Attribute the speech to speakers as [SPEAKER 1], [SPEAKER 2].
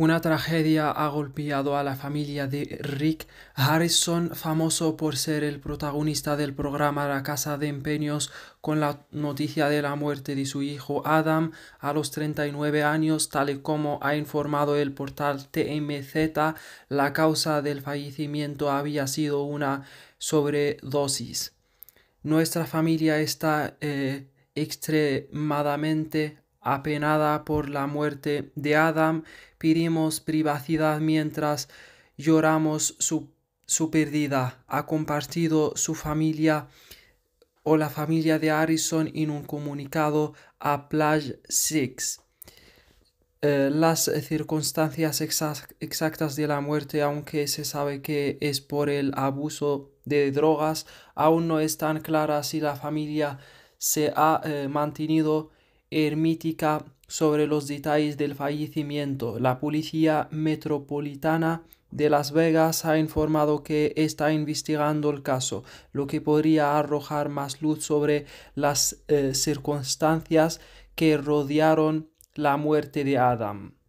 [SPEAKER 1] Una tragedia ha golpeado a la familia de Rick Harrison, famoso por ser el protagonista del programa La Casa de Empeños, con la noticia de la muerte de su hijo Adam a los 39 años, tal y como ha informado el portal TMZ, la causa del fallecimiento había sido una sobredosis. Nuestra familia está eh, extremadamente apenada por la muerte de Adam, pidimos privacidad mientras lloramos su, pérdida. Ha compartido su familia o la familia de Harrison en un comunicado a Plage Six. Eh, las circunstancias exactas de la muerte, aunque se sabe que es por el abuso de drogas, aún no están claras si la familia se ha eh, mantenido hermética sobre los detalles del fallecimiento. La Policía Metropolitana de Las Vegas ha informado que está investigando el caso, lo que podría arrojar más luz sobre las eh, circunstancias que rodearon la muerte de Adam.